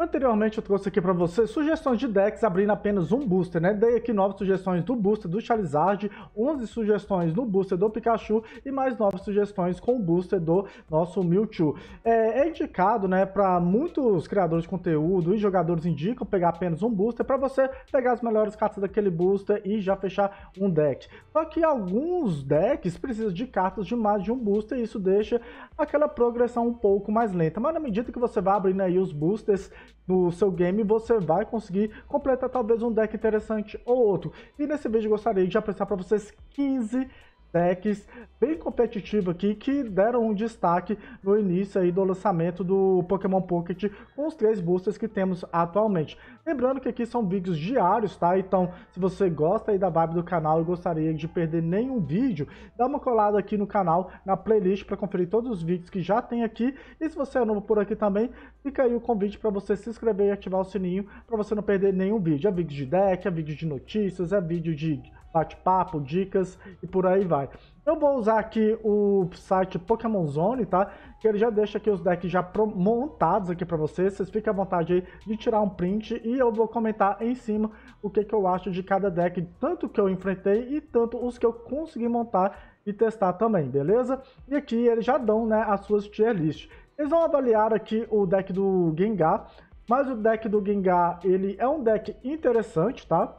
Anteriormente eu trouxe aqui para você sugestões de decks abrindo apenas um booster, né? Dei aqui novas sugestões do booster do Charizard, 11 sugestões do booster do Pikachu e mais novas sugestões com o booster do nosso Mewtwo. É, é indicado, né, para muitos criadores de conteúdo e jogadores indicam pegar apenas um booster para você pegar as melhores cartas daquele booster e já fechar um deck. Só que alguns decks precisam de cartas de mais de um booster e isso deixa aquela progressão um pouco mais lenta. Mas na medida que você vai abrindo aí os boosters no seu game, você vai conseguir completar talvez um deck interessante ou outro. E nesse vídeo eu gostaria de apresentar para vocês 15 decks bem competitivo aqui que deram um destaque no início aí do lançamento do Pokémon Pocket com os três boosters que temos atualmente. Lembrando que aqui são vídeos diários, tá? Então, se você gosta aí da vibe do canal e gostaria de perder nenhum vídeo, dá uma colada aqui no canal, na playlist, para conferir todos os vídeos que já tem aqui. E se você é novo por aqui também, fica aí o convite para você se inscrever e ativar o sininho para você não perder nenhum vídeo. É vídeo de deck, é vídeo de notícias, é vídeo de bate-papo, dicas e por aí vai. Eu vou usar aqui o site Pokémon Zone, tá? Que ele já deixa aqui os decks já montados aqui para vocês. Vocês fiquem à vontade aí de tirar um print e eu vou comentar em cima o que, que eu acho de cada deck, tanto que eu enfrentei e tanto os que eu consegui montar e testar também, beleza? E aqui eles já dão né, as suas tier list. Eles vão avaliar aqui o deck do Gengar, mas o deck do Gengar, ele é um deck interessante, tá?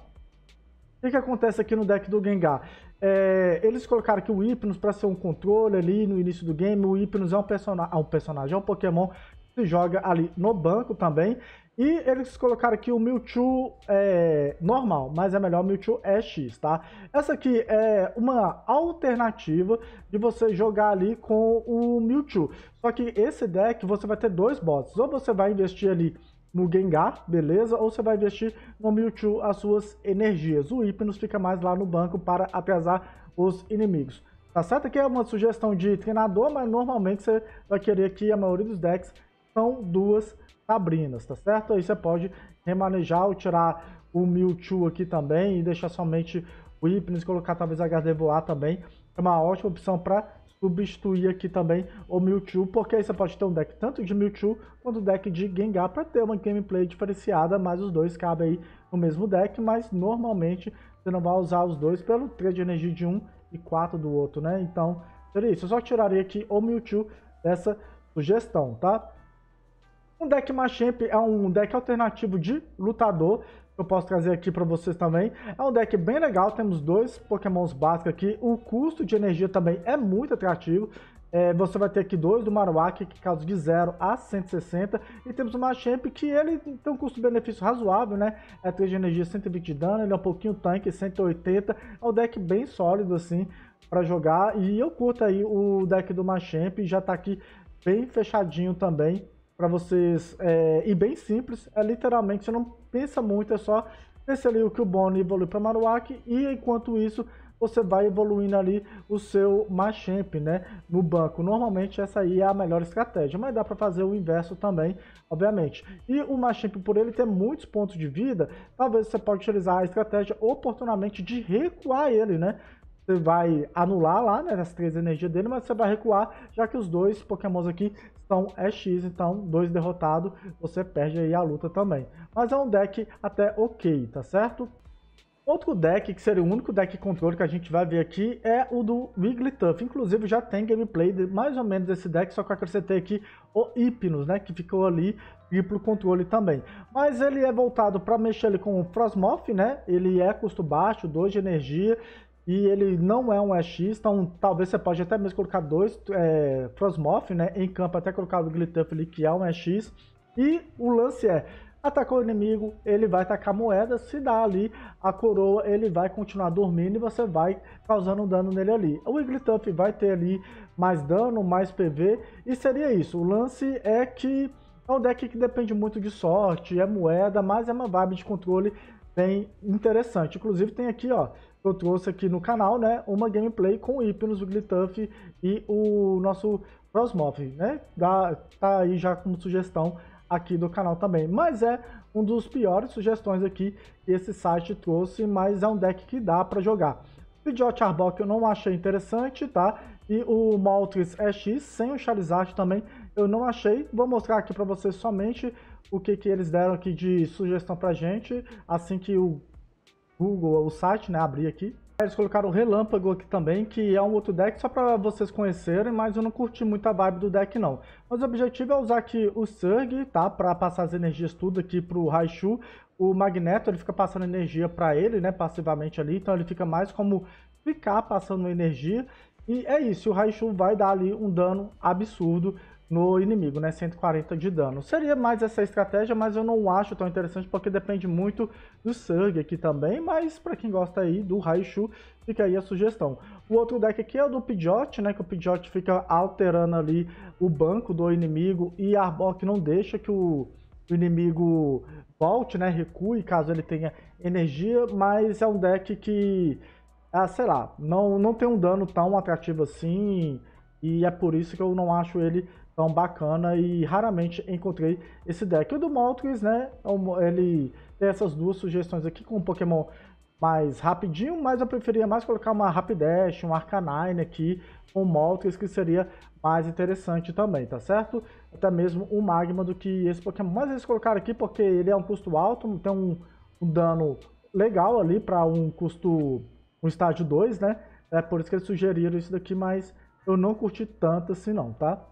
O que, que acontece aqui no deck do Gengar? É, eles colocaram aqui o Hypnos para ser um controle ali no início do game. O Hypnos é um, persona é um personagem, é um Pokémon que se joga ali no banco também. E eles colocaram aqui o Mewtwo é, normal, mas é melhor Mewtwo EX, é tá? Essa aqui é uma alternativa de você jogar ali com o Mewtwo. Só que esse deck você vai ter dois bots. Ou você vai investir ali no Gengar, beleza? Ou você vai investir no Mewtwo as suas energias. O Hypnos fica mais lá no banco para apesar os inimigos. Tá certo Aqui é uma sugestão de treinador, mas normalmente você vai querer que a maioria dos decks são duas Sabrinas, tá certo? Aí você pode remanejar ou tirar o Mewtwo aqui também e deixar somente o Hypnos, colocar talvez a HD voar também. É uma ótima opção para substituir aqui também o Mewtwo, porque aí você pode ter um deck tanto de Mewtwo quanto deck de Gengar para ter uma gameplay diferenciada, mas os dois cabem aí no mesmo deck, mas normalmente você não vai usar os dois pelo 3 de energia de um e 4 do outro, né? Então, seria isso. Eu só tiraria aqui o Mewtwo dessa sugestão, tá? Um deck Machamp é um deck alternativo de lutador eu posso trazer aqui para vocês também. É um deck bem legal, temos dois pokémons básicos aqui, o custo de energia também é muito atrativo, é, você vai ter aqui dois do Marowak, que causa de 0 a 160. E temos o Machamp, que ele tem um custo-benefício razoável, né? É 3 de energia, 120 de dano, ele é um pouquinho tanque, 180. É um deck bem sólido, assim, para jogar. E eu curto aí o deck do Machamp, já tá aqui bem fechadinho também para vocês é, e bem simples. É literalmente, você não pensa muito, é só descer ali o que o Bonnie evolui para Maruaki e enquanto isso você vai evoluindo ali o seu Machamp, né, no banco. Normalmente essa aí é a melhor estratégia, mas dá para fazer o inverso também, obviamente. E o Machamp, por ele ter muitos pontos de vida, talvez você pode utilizar a estratégia oportunamente de recuar ele, né, você vai anular lá, né, as três energias dele, mas você vai recuar, já que os dois pokémons aqui são EX, então dois derrotados você perde aí a luta também. Mas é um deck até ok, tá certo? Outro deck, que seria o único deck controle que a gente vai ver aqui, é o do Wigglytuff. Inclusive já tem gameplay de mais ou menos desse deck, só que eu acrescentei aqui o Hypnos, né, que ficou ali triplo controle também. Mas ele é voltado para mexer ele com o Frostmoth, né? Ele é custo baixo, 2 de energia, e ele não é um EX, então talvez você pode até mesmo colocar dois é, Frosmoth, né, em campo, até colocar o Glittering ali, que é um EX, e o lance é, atacou o inimigo, ele vai atacar a moeda, se dá ali a coroa, ele vai continuar dormindo e você vai causando dano nele ali. O Wigglytuff vai ter ali mais dano, mais PV, e seria isso. O lance é que é um deck que depende muito de sorte, é moeda, mas é uma vibe de controle bem interessante. Inclusive tem aqui, ó, eu trouxe aqui no canal, né, uma gameplay com o Hypnos, o Glittletuff e o nosso Frostmoth, né, Dá, tá aí já como sugestão aqui do canal também, mas é um dos piores sugestões aqui que esse site trouxe, mas é um deck que dá para jogar. O Idiot Arbok eu não achei interessante, tá? E o Maltris EX sem o Charizard também eu não achei. Vou mostrar aqui para vocês somente o que, que eles deram aqui de sugestão pra gente, assim que o Google ou o site, né? Abri aqui. Eles colocaram o Relâmpago aqui também, que é um outro deck só para vocês conhecerem, mas eu não curti muito a vibe do deck não. Mas o objetivo é usar aqui o Surge, tá? Para passar as energias tudo aqui pro Raichu. O Magneto, ele fica passando energia para ele, né? Passivamente ali, então ele fica mais como ficar passando energia. E é isso, o Raichu vai dar ali um dano absurdo no inimigo, né? 140 de dano. Seria mais essa estratégia, mas eu não acho tão interessante porque depende muito do Surge aqui também, mas para quem gosta aí do Raichu, fica aí a sugestão. O outro deck aqui é o do Pidgeot, né? Que o Pidgeot fica alterando ali o banco do inimigo e a Arbok não deixa que o o inimigo volte, né, recue, caso ele tenha energia, mas é um deck que, ah, sei lá, não, não tem um dano tão atrativo assim, e é por isso que eu não acho ele então, bacana e raramente encontrei esse deck. O do Moltres, né, é ele tem essas duas sugestões aqui com um Pokémon mais rapidinho, mas eu preferia mais colocar uma Rapidash, um Arcanine aqui, com um Moltres, que seria mais interessante também, tá certo? Até mesmo um Magma do que esse Pokémon. Mas eles colocaram aqui porque ele é um custo alto, tem um, um dano legal ali para um custo, um estágio 2, né? É por isso que eles sugeriram isso daqui, mas eu não curti tanto assim não, tá?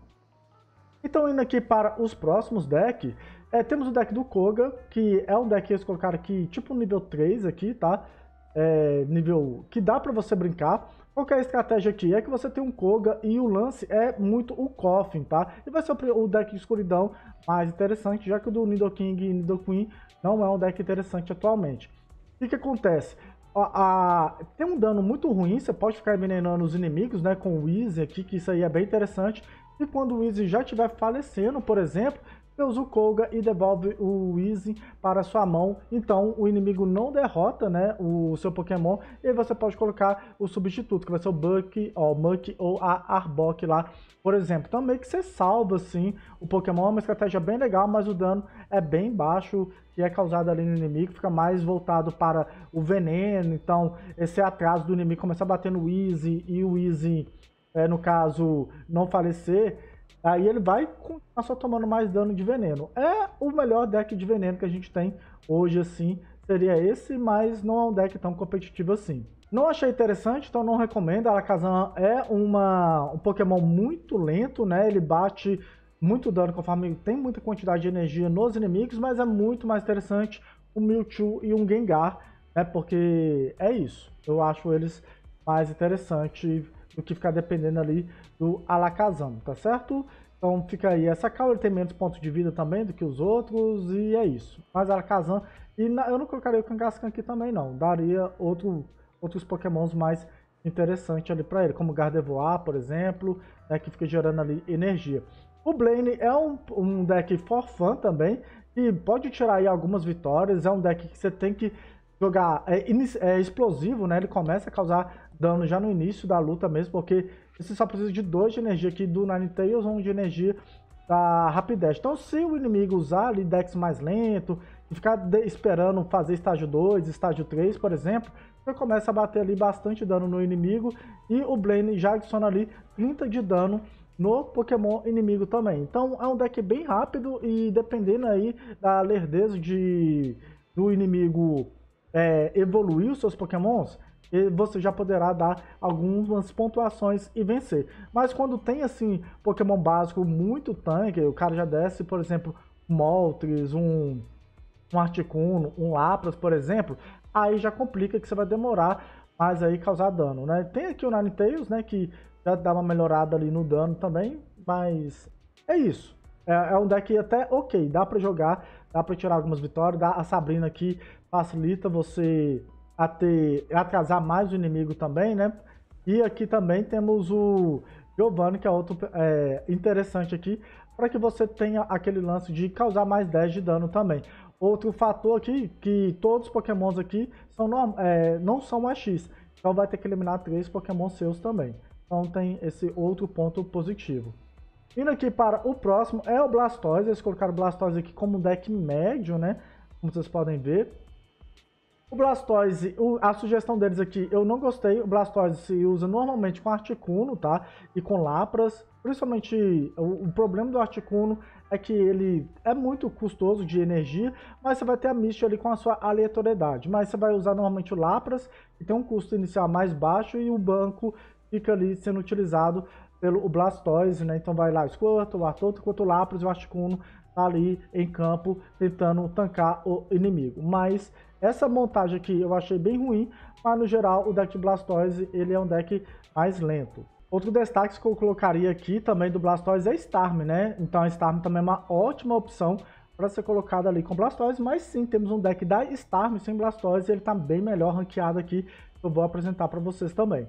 Então indo aqui para os próximos decks, é, temos o deck do Koga, que é um deck que eles colocaram aqui, tipo nível 3 aqui, tá? É, nível que dá para você brincar. Qual é a estratégia aqui? É que você tem um Koga e o lance é muito o Coffin, tá? E vai ser o deck de escuridão mais interessante, já que o do Nidoking e Nidoqueen não é um deck interessante atualmente. O que, que acontece? A, a, tem um dano muito ruim, você pode ficar envenenando os inimigos, né? Com o Easy aqui, que isso aí é bem interessante. E quando o Easy já estiver falecendo, por exemplo, você usa o Koga e devolve o Easy para sua mão. Então o inimigo não derrota né, o seu Pokémon. E você pode colocar o substituto, que vai ser o Buck, ó, o Muck ou a Arbok lá, por exemplo. Então meio que você salva assim o Pokémon. É uma estratégia bem legal, mas o dano é bem baixo que é causado ali no inimigo, fica mais voltado para o veneno, então esse atraso do inimigo começar a bater no Easy e o Easy é, no caso, não falecer, aí ele vai continuar só tomando mais dano de veneno. É o melhor deck de veneno que a gente tem hoje, assim, seria esse, mas não é um deck tão competitivo assim. Não achei interessante, então não recomendo. Alakazam é uma, um Pokémon muito lento, né? Ele bate muito dano conforme tem muita quantidade de energia nos inimigos, mas é muito mais interessante o Mewtwo e um Gengar, né? Porque é isso. Eu acho eles mais interessantes do que ficar dependendo ali do Alakazam, tá certo? Então fica aí essa call, ele tem menos pontos de vida também do que os outros, e é isso. Mas Alakazam, e na, eu não colocaria o Kangaskhan aqui também não, daria outro, outros pokémons mais interessantes ali para ele, como Gardevoir, por exemplo, né, que fica gerando ali energia. O Blaine é um, um deck for fun também, e pode tirar aí algumas vitórias, é um deck que você tem que jogar, é, é explosivo, né, ele começa a causar dano já no início da luta mesmo, porque você só precisa de dois de energia aqui do Ninetales ou um de energia da Rapidez. Então, se o inimigo usar ali decks mais lento, e ficar esperando fazer estágio 2, estágio 3, por exemplo, você começa a bater ali bastante dano no inimigo e o Blaine já adiciona ali 30 de dano no Pokémon inimigo também. Então é um deck bem rápido e dependendo aí da lerdeza de, do inimigo é, evoluir os seus Pokémons, e você já poderá dar algumas pontuações e vencer. Mas quando tem assim Pokémon básico muito tanque, o cara já desce, por exemplo, Moltres, um, um Articuno, um Lapras, por exemplo, aí já complica que você vai demorar, mas aí causar dano, né? Tem aqui o Ninetales, né, que já dá uma melhorada ali no dano também, mas é isso. É, é um deck até ok, dá para jogar, dá para tirar algumas vitórias, dá, a Sabrina aqui facilita você a ter atrasar mais o inimigo também, né? E aqui também temos o Giovanni, que é outro é, interessante aqui, para que você tenha aquele lance de causar mais 10 de dano também. Outro fator aqui, que todos os pokémons aqui são é, não são AX, então vai ter que eliminar três pokémons seus também. Então tem esse outro ponto positivo. Indo aqui para o próximo, é o Blastoise, eles colocaram o Blastoise aqui como um deck médio, né? Como vocês podem ver. O Blastoise, o, a sugestão deles aqui, eu não gostei. O Blastoise se usa normalmente com Articuno, tá? E com Lapras. Principalmente, o, o problema do Articuno é que ele é muito custoso de energia, mas você vai ter a Misty ali com a sua aleatoriedade. Mas você vai usar normalmente o Lapras, que tem um custo inicial mais baixo, e o banco fica ali sendo utilizado pelo Blastoise, né? Então vai lá o Squirtle, o Atoto, enquanto o Lapras e o Articuno ali em campo tentando tancar o inimigo. Mas essa montagem aqui eu achei bem ruim, mas no geral o deck de Blastoise ele é um deck mais lento. Outro destaque que eu colocaria aqui também do Blastoise é Starm, né? Então a Starm também é uma ótima opção para ser colocada ali com Blastoise, mas sim, temos um deck da Starm sem Blastoise, ele está bem melhor ranqueado aqui, eu vou apresentar para vocês também.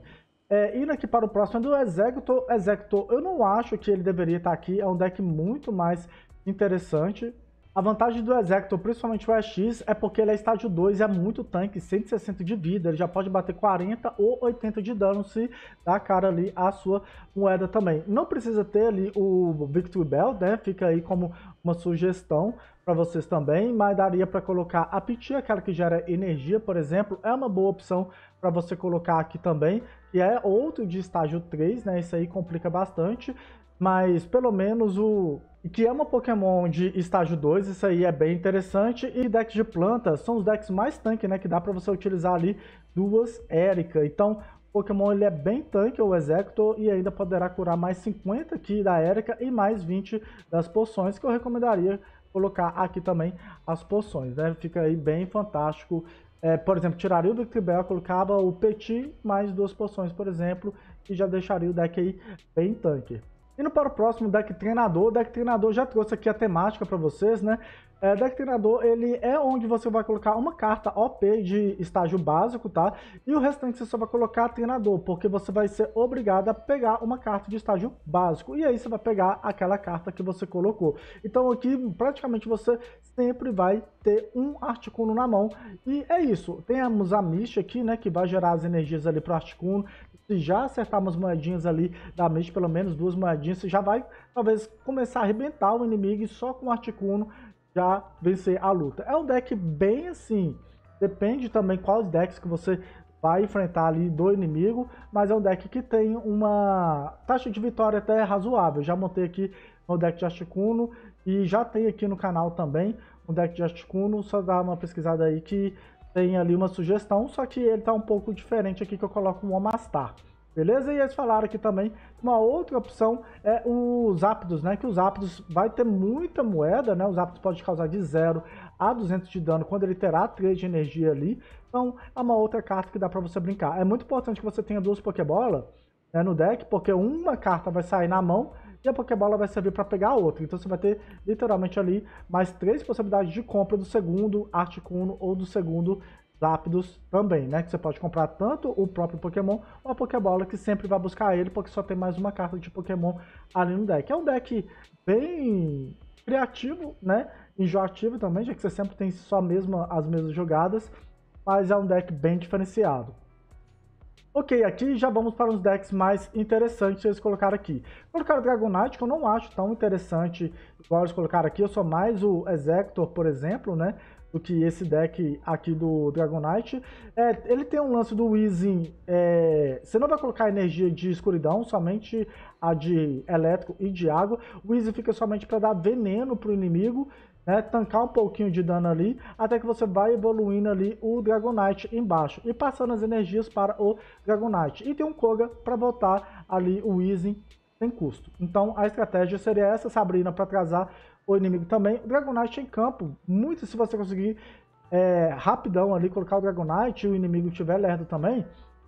É, indo aqui para o próximo é do Executor. Executor, eu não acho que ele deveria estar tá aqui. É um deck muito mais interessante. A vantagem do Exector, principalmente o EX, é porque ele é estágio 2 e é muito tanque, 160 de vida, ele já pode bater 40 ou 80 de dano se dá cara ali a sua moeda também. Não precisa ter ali o Victory Bell, né? Fica aí como uma sugestão para vocês também, mas daria para colocar a Piti, aquela que gera energia, por exemplo, é uma boa opção para você colocar aqui também, que é outro de estágio 3, né? Isso aí complica bastante mas pelo menos o que é uma Pokémon de estágio 2, isso aí é bem interessante. E decks de plantas são os decks mais tanque, né? Que dá para você utilizar ali duas Erika. Então, Pokémon ele é bem tanque, o Exector, e ainda poderá curar mais 50 aqui da Erika e mais 20 das poções, que eu recomendaria colocar aqui também as poções, né? Fica aí bem fantástico. É, por exemplo, tiraria o do colocava o Petit mais duas poções, por exemplo, e já deixaria o deck aí bem tanque. Indo para o próximo deck treinador, deck treinador já trouxe aqui a temática para vocês, né? É, deck treinador, ele é onde você vai colocar uma carta OP de estágio básico, tá? E o restante você só vai colocar treinador, porque você vai ser obrigado a pegar uma carta de estágio básico. E aí você vai pegar aquela carta que você colocou. Então aqui, praticamente, você sempre vai ter um Articuno na mão. E é isso. Temos a Mish aqui, né, que vai gerar as energias ali pro Articuno se já acertar umas moedinhas ali da mente, pelo menos duas moedinhas, você já vai talvez começar a arrebentar o inimigo e só com o Articuno já vencer a luta. É um deck bem assim, depende também quais decks que você vai enfrentar ali do inimigo, mas é um deck que tem uma taxa de vitória até razoável. Já montei aqui no deck de Articuno e já tem aqui no canal também um deck de Articuno, só dá uma pesquisada aí que tem ali uma sugestão, só que ele tá um pouco diferente aqui que eu coloco um Omastar. Beleza? E eles falaram aqui também uma outra opção é os ápidos, né? Que os ápidos vai ter muita moeda, né? Os ápidos podem causar de 0 a 200 de dano quando ele terá 3 de energia ali. Então é uma outra carta que dá para você brincar. É muito importante que você tenha duas Pokébola né, no deck, porque uma carta vai sair na mão e a Pokébola vai servir para pegar a outra. Então você vai ter literalmente ali mais três possibilidades de compra do segundo Articuno ou do segundo Zapdos também, né? Que você pode comprar tanto o próprio Pokémon ou a Pokébola que sempre vai buscar ele, porque só tem mais uma carta de Pokémon ali no deck. É um deck bem criativo, né? Enjoativo também, já que você sempre tem só mesmo as mesmas jogadas, mas é um deck bem diferenciado. Ok, aqui já vamos para os decks mais interessantes eles colocaram aqui. Colocaram o é Dragonite, que eu não acho tão interessante igual eles colocaram aqui. Eu sou mais o Exector, por exemplo, né? Do que esse deck aqui do Dragonite. É, ele tem um lance do Weezing. É, você não vai colocar energia de escuridão, somente a de elétrico e de água. O Weezing fica somente para dar veneno para o inimigo né, tancar um pouquinho de dano ali, até que você vai evoluindo ali o Dragonite embaixo e passando as energias para o Dragonite. E tem um Koga para botar ali o Weezing sem custo. Então a estratégia seria essa, Sabrina, para atrasar o inimigo também. O Dragonite em campo, muito se você conseguir é, rapidão ali colocar o Dragonite e o inimigo tiver lerdo também,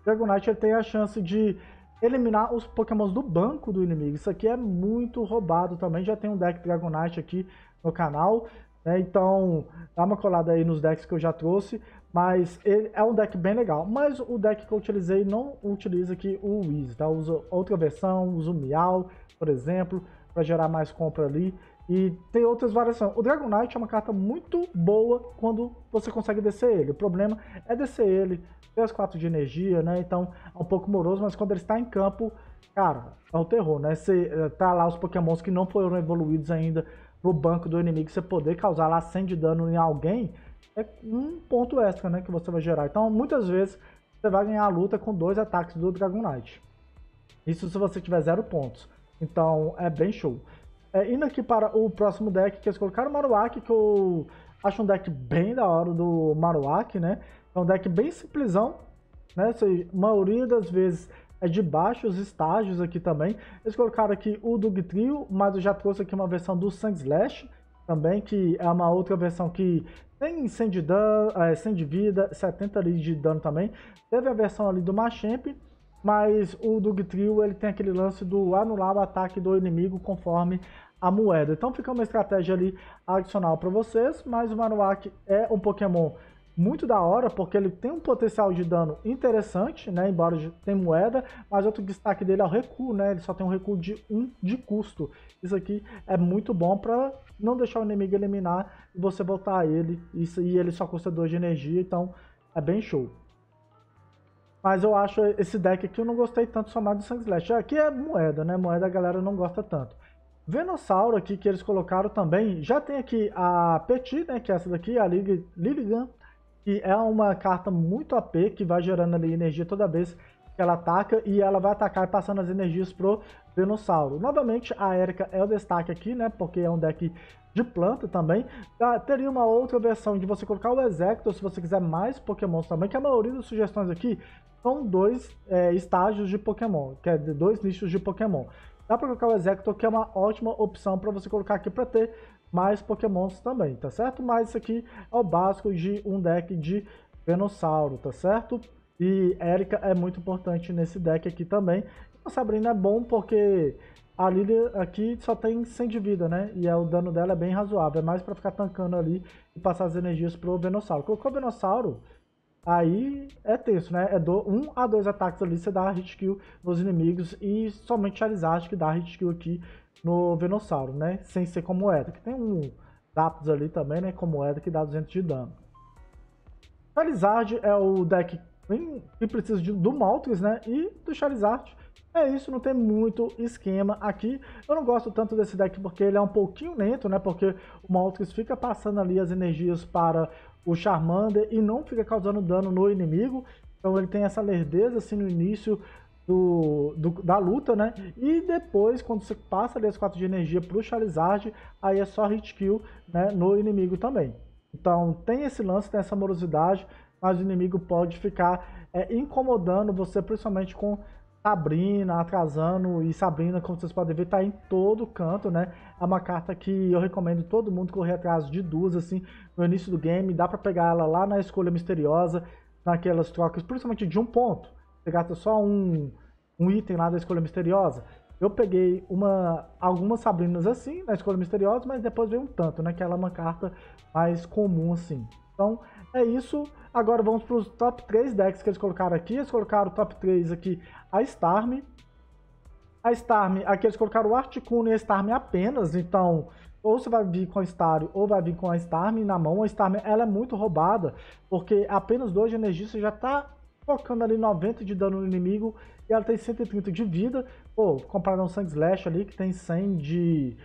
o Dragonite ele tem a chance de eliminar os pokémons do banco do inimigo. Isso aqui é muito roubado também, já tem um deck Dragonite aqui no canal. Né? Então, dá uma colada aí nos decks que eu já trouxe. Mas ele é um deck bem legal. Mas o deck que eu utilizei não utiliza aqui o Wiz, tá? Usa outra versão, usa o Miau, por exemplo, para gerar mais compra ali. E tem outras variações. O Dragonite é uma carta muito boa quando você consegue descer ele. O problema é descer ele, ter as 4 de energia, né? Então é um pouco moroso, mas quando ele está em campo, cara, é um terror, né? Você eh, tá lá os pokémons que não foram evoluídos ainda no banco do inimigo você poder causar lá 100 de dano em alguém, é um ponto extra, né, que você vai gerar. Então, muitas vezes, você vai ganhar a luta com dois ataques do Dragon Knight. Isso se você tiver zero pontos. Então, é bem show. É, indo aqui para o próximo deck, que eles colocaram o Maruaki, que eu acho um deck bem da hora do Marowak né? É um deck bem simplesão, né? A maioria das vezes é de baixo, os estágios aqui também. Eles colocaram aqui o Dugtrio Trio, mas eu já trouxe aqui uma versão do Sandslash também, que é uma outra versão que tem 100 de, dano, é, 100 de vida, 70 ali de dano também. Teve a versão ali do Machamp, mas o Dugtrio Trio ele tem aquele lance do anular o ataque do inimigo conforme a moeda. Então fica uma estratégia ali adicional para vocês, mas o Marowak é um Pokémon muito da hora, porque ele tem um potencial de dano interessante, né? Embora tenha moeda, mas outro destaque dele é o recuo, né? Ele só tem um recuo de 1 um de custo. Isso aqui é muito bom para não deixar o inimigo eliminar e você voltar ele. Isso, e ele só custa 2 de energia, então é bem show. Mas eu acho esse deck aqui, eu não gostei tanto somado de Sangue Slash. Aqui é moeda, né? Moeda a galera não gosta tanto. Venossauro aqui que eles colocaram também. Já tem aqui a Petit, né? Que é essa daqui, a Liligan que é uma carta muito AP, que vai gerando ali energia toda vez que ela ataca, e ela vai atacar passando as energias pro Venossauro. Novamente, a Erika é o destaque aqui, né, porque é um deck de planta também. Ah, teria uma outra versão de você colocar o Exector, se você quiser mais Pokémons também, que a maioria das sugestões aqui são dois é, estágios de Pokémon, que é dois nichos de Pokémon. Dá para colocar o Exector, que é uma ótima opção para você colocar aqui para ter mais pokémons também, tá certo? Mas isso aqui é o básico de um deck de Venossauro, tá certo? E Erika é muito importante nesse deck aqui também. A Sabrina é bom porque a Lilia aqui só tem 100 de vida, né? E é o dano dela é bem razoável. É mais para ficar tancando ali e passar as energias pro Venossauro. Colocou o Venossauro, Aí é tenso, né? É do, um a dois ataques ali, você dá hit kill nos inimigos e somente Charizard que dá hit kill aqui no Venossauro, né? Sem ser como Eda, que tem um Zapdos ali também, né? Como Eda, que dá 200 de dano. Charizard é o deck que precisa de, do maltrix né? E do Charizard. É isso, não tem muito esquema aqui. Eu não gosto tanto desse deck porque ele é um pouquinho lento, né? Porque o maltrix fica passando ali as energias para o Charmander e não fica causando dano no inimigo. Então ele tem essa lerdeza assim no início do, do, da luta, né? E depois, quando você passa ali as 4 de energia pro Charizard, aí é só hit kill né, no inimigo também. Então tem esse lance, tem essa morosidade, mas o inimigo pode ficar é, incomodando você, principalmente com Sabrina, atrasando, e Sabrina, como vocês podem ver, tá em todo canto, né? É uma carta que eu recomendo todo mundo correr atrás de duas, assim, no início do game, dá para pegar ela lá na escolha misteriosa, naquelas trocas, principalmente de um ponto. Você gasta só um, um item lá da escolha misteriosa. Eu peguei uma, algumas Sabrinas assim, na escolha misteriosa, mas depois veio um tanto, né? Que ela é uma carta mais comum, assim. Então, é isso. Agora vamos para os top 3 decks que eles colocaram aqui. Eles colocaram o top 3 aqui, a Starm. A Starm, aqui eles colocaram o Articuno e a Starm apenas, então ou você vai vir com a Stario ou vai vir com a Starm na mão. A Starm ela é muito roubada, porque apenas 2 de energia você já está focando ali 90 de dano no inimigo e ela tem 130 de vida. Pô, compraram um Sangue Slash ali que tem 100 de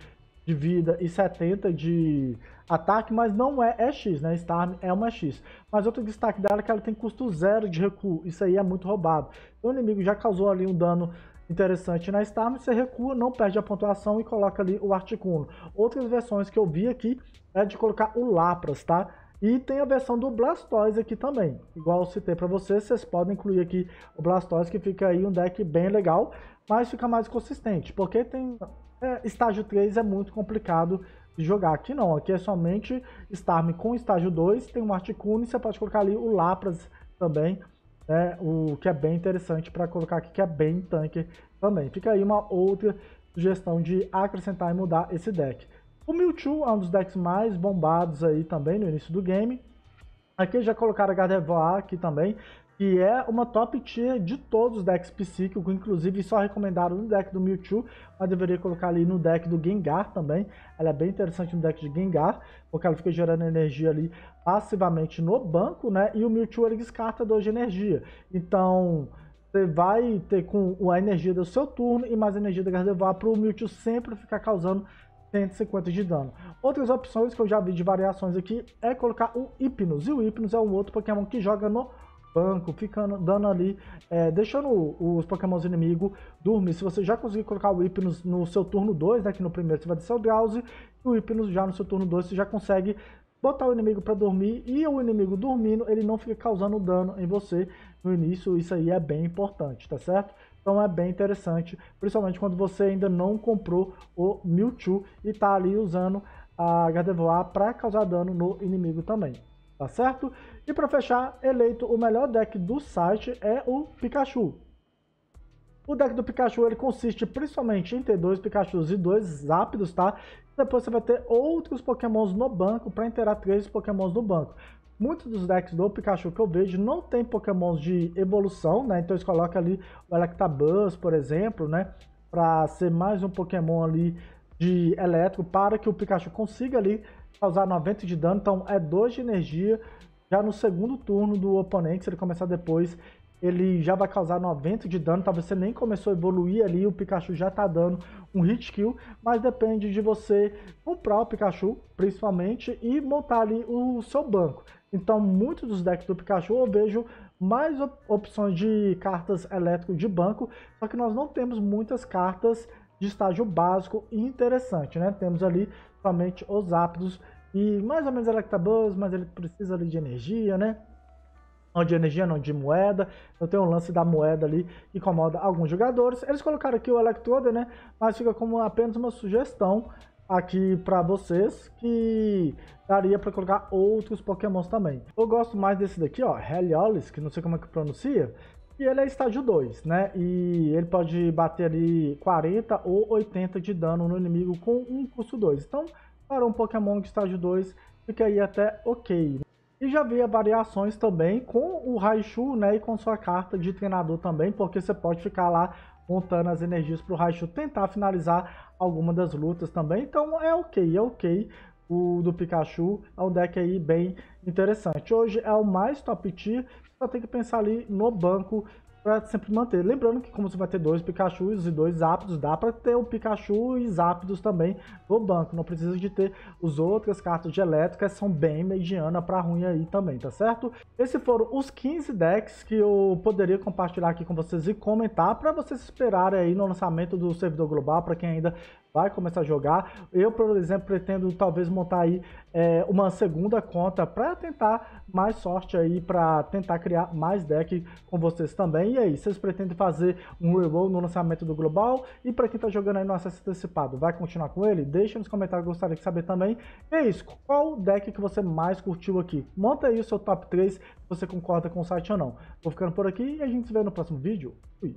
de vida e 70 de ataque, mas não é, é X, né? Starm é uma X. Mas outro destaque dela é que ela tem custo zero de recuo, isso aí é muito roubado. Então, o inimigo já causou ali um dano interessante na Starm, você recua, não perde a pontuação e coloca ali o Articuno. Outras versões que eu vi aqui é de colocar o Lapras, tá? E tem a versão do Blastoise aqui também. Igual eu citei para vocês, vocês podem incluir aqui o Blastoise, que fica aí um deck bem legal, mas fica mais consistente, porque tem é, estágio 3 é muito complicado de jogar. Aqui não, aqui é somente Starm com estágio 2, tem um Articuno você pode colocar ali o Lapras também, né, o que é bem interessante para colocar aqui, que é bem tanque também. Fica aí uma outra sugestão de acrescentar e mudar esse deck. O Mewtwo é um dos decks mais bombados aí também no início do game, Aqui já colocaram a Gardevoir aqui também, que é uma top tier de todos os decks psíquicos, inclusive só recomendaram no deck do Mewtwo, mas deveria colocar ali no deck do Gengar também. Ela é bem interessante no deck de Gengar, porque ela fica gerando energia ali passivamente no banco, né? E o Mewtwo ele descarta 2 de energia. Então, você vai ter com a energia do seu turno e mais energia da Gardevoir para o Mewtwo sempre ficar causando 150 de dano. Outras opções que eu já vi de variações aqui é colocar o Hipnos. E o Hipnos é um outro Pokémon que joga no banco, ficando dando ali, é, deixando os Pokémons inimigo dormir. Se você já conseguir colocar o Hipnos no seu turno 2, né, que no primeiro você vai descer o Drowsy, e o Hipnos já no seu turno 2 você já consegue botar o inimigo para dormir e o inimigo dormindo ele não fica causando dano em você no início. Isso aí é bem importante, tá certo? Então é bem interessante, principalmente quando você ainda não comprou o Mewtwo e está ali usando a Gardevoir para causar dano no inimigo também, tá certo? E para fechar, eleito o melhor deck do site é o Pikachu. O deck do Pikachu ele consiste principalmente em ter dois Pikachus e dois Zapdos, tá? Depois você vai ter outros pokémons no banco para inteirar três pokémons no banco muitos dos decks do Pikachu que eu vejo não tem pokémons de evolução, né? Então eles colocam ali o Electabuzz, por exemplo, né? Para ser mais um pokémon ali de elétrico, para que o Pikachu consiga ali causar 90 de dano. Então é 2 de energia já no segundo turno do oponente, se ele começar depois... Ele já vai causar 90 de dano, talvez você nem começou a evoluir ali, o Pikachu já tá dando um hit kill, mas depende de você comprar o Pikachu, principalmente, e montar ali o seu banco. Então, muitos dos decks do Pikachu eu vejo mais op opções de cartas elétrico de banco, só que nós não temos muitas cartas de estágio básico e interessante, né? Temos ali somente os ápidos e mais ou menos Electabuzz, mas ele precisa ali de energia, né? Não de energia, não de moeda. Eu tenho um lance da moeda ali que incomoda alguns jogadores. Eles colocaram aqui o Electrode, né? Mas fica como apenas uma sugestão aqui para vocês que daria para colocar outros pokémons também. Eu gosto mais desse daqui, ó, Heliolis, que não sei como é que pronuncia, e ele é estágio 2, né? E ele pode bater ali 40 ou 80 de dano no inimigo com um custo 2. Então, para um pokémon de estágio 2, fica aí até ok. E já via variações também com o Raichu, né? E com sua carta de treinador também, porque você pode ficar lá montando as energias para o Raichu tentar finalizar alguma das lutas também. Então é ok, é ok. O do Pikachu é um deck aí bem interessante. Hoje é o mais top tier, só tem que pensar ali no banco para sempre manter. Lembrando que como você vai ter dois Pikachu e dois Zapdos, dá para ter o Pikachu e Zapdos também no banco. Não precisa de ter os outras cartas de elétricas, são bem mediana para ruim aí também, tá certo? Esses foram os 15 decks que eu poderia compartilhar aqui com vocês e comentar para vocês esperarem aí no lançamento do servidor global, para quem ainda vai começar a jogar. Eu, por exemplo, pretendo talvez montar aí é, uma segunda conta para tentar mais sorte aí, para tentar criar mais deck com vocês também. E aí, vocês pretendem fazer um reroll no lançamento do Global? E para quem tá jogando aí no acesso antecipado, vai continuar com ele? Deixa nos comentários, gostaria de saber também. E é isso, qual deck que você mais curtiu aqui? Monta aí o seu top 3, se você concorda com o site ou não. Vou ficando por aqui e a gente se vê no próximo vídeo. Fui!